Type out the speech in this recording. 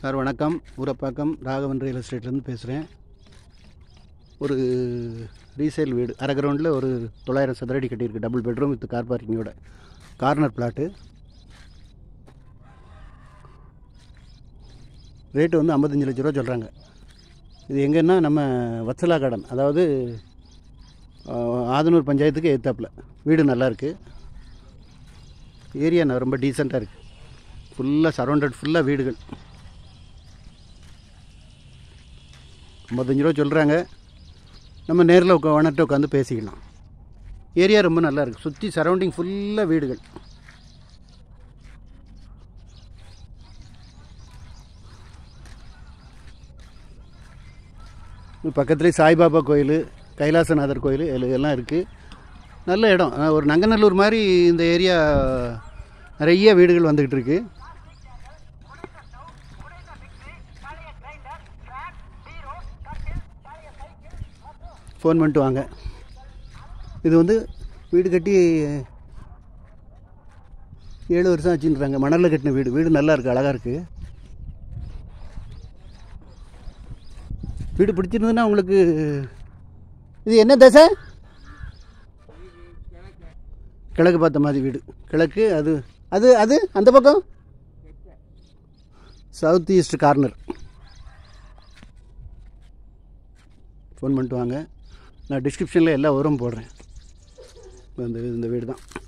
sir வணக்கம் Urapakkam Raghavan real எஸ்டேட்லேருந்து பேசுகிறேன் ஒரு ரீசேல் வீடு அரை கிரவுண்டில் ஒரு தொள்ளாயிரம் சதுரடி கட்டியிருக்கு டபுள் பெட்ரூம் வித் கார் பார்க்கிங்கோட கார்னர் பிளாட்டு ரேட்டு வந்து ஐம்பத்தஞ்சு லட்ச ரூபா சொல்கிறாங்க இது எங்கன்னா நம்ம வத்சலா கார்டன் அதாவது ஆதனூர் பஞ்சாயத்துக்கு ஏத்தாப்பில் வீடு நல்லாயிருக்கு ஏரியா நான் ரொம்ப டீசெண்டாக இருக்குது ஃபுல்லாக சரௌண்டட் ஃபுல்லாக வீடுகள் ஐம்பத்தஞ்சு ரூபா சொல்கிறாங்க நம்ம நேரில் உட்கா ஓனர்கிட்ட உட்காந்து பேசிக்கலாம் ஏரியா ரொம்ப நல்லா இருக்குது சுற்றி சரௌண்டிங் ஃபுல்லாக வீடுகள் பக்கத்துலேயே சாய்பாபா கோயில் கைலாசநாதர் கோயில் எல்லாம் இருக்குது நல்ல இடம் ஒரு நங்கநல்லூர் மாதிரி இந்த ஏரியா நிறைய வீடுகள் வந்துக்கிட்டு இருக்குது ஃபோன் பண்ணிட்டு வாங்க இது வந்து வீடு கட்டி ஏழு வருஷம் ஆச்சுன்றாங்க மணலில் கட்டின வீடு வீடு நல்லா இருக்குது அழகாக இருக்குது வீடு பிடிச்சிருந்ததுன்னா உங்களுக்கு இது என்ன தசை கிழக்கு பார்த்த மாதிரி வீடு கிழக்கு அது அது அது அந்த பக்கம் சவுத் ஈஸ்ட் கார்னர் ஃபோன் பண்ணிட்டு வாங்க நான் டிஸ்கிரிப்ஷனில் எல்லா உரம் போடுறேன் இந்த இந்த வீடு தான்